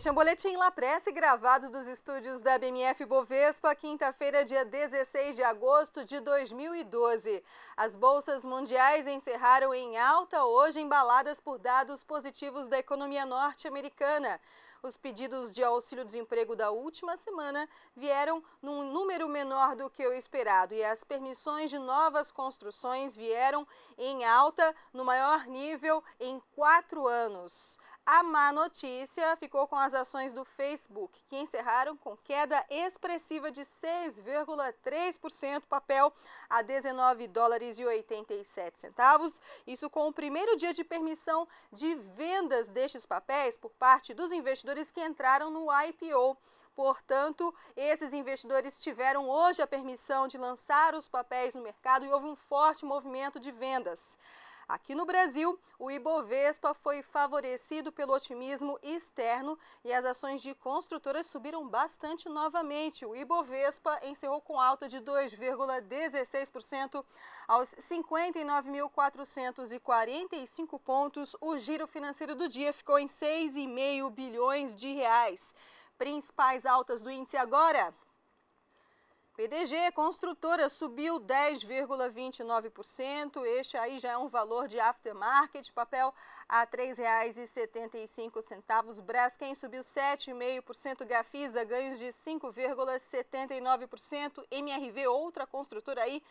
Este é um boletim La Presse gravado dos estúdios da BMF Bovespa, quinta-feira, dia 16 de agosto de 2012. As bolsas mundiais encerraram em alta hoje, embaladas por dados positivos da economia norte-americana. Os pedidos de auxílio-desemprego da última semana vieram num número menor do que o esperado e as permissões de novas construções vieram em alta no maior nível em quatro anos. A má notícia ficou com as ações do Facebook, que encerraram com queda expressiva de 6,3% papel a 19 dólares e 87 centavos. Isso com o primeiro dia de permissão de vendas destes papéis por parte dos investidores que entraram no IPO. Portanto, esses investidores tiveram hoje a permissão de lançar os papéis no mercado e houve um forte movimento de vendas. Aqui no Brasil, o Ibovespa foi favorecido pelo otimismo externo e as ações de construtoras subiram bastante novamente. O Ibovespa encerrou com alta de 2,16% aos 59.445 pontos. O giro financeiro do dia ficou em 6,5 bilhões de reais. Principais altas do índice agora: PDG Construtora subiu 10,29%. Este aí já é um valor de aftermarket, papel a R$ 3,75. Braskem subiu 7,5%. Gafisa ganhos de 5,79%. MRV, outra construtora aí,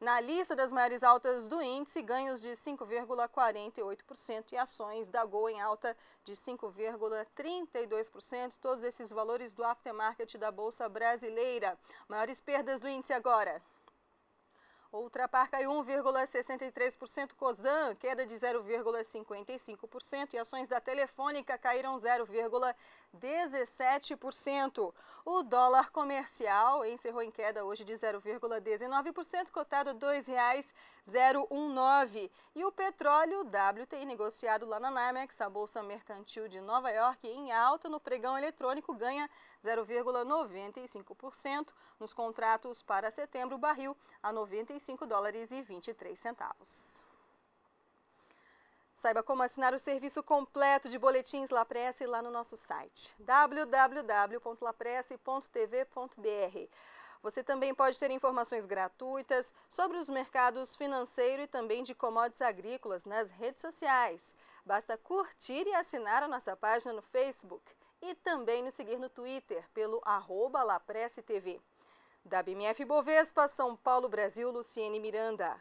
na lista das maiores altas do índice, ganhos de 5,48% e ações da Gol em alta de 5,32%, todos esses valores do aftermarket da Bolsa Brasileira. Maiores perdas do índice agora. Outra parca 1,63%, Cosan, queda de 0,55% e ações da Telefônica caíram 0,17%. O dólar comercial encerrou em queda hoje de 0,19%, cotado R$ 2,019. E o petróleo WTI negociado lá na NYMEX, a Bolsa Mercantil de Nova York, em alta no pregão eletrônico ganha 0,95%. Nos contratos para setembro, barril a 95 dólares e 23 centavos. Saiba como assinar o serviço completo de boletins Lapresse lá no nosso site www.lapresse.tv.br. Você também pode ter informações gratuitas sobre os mercados financeiro e também de commodities agrícolas nas redes sociais. Basta curtir e assinar a nossa página no Facebook e também nos seguir no Twitter pelo @lapresse_tv. Lapresse TV. Da BMF Bovespa, São Paulo, Brasil, Luciene Miranda.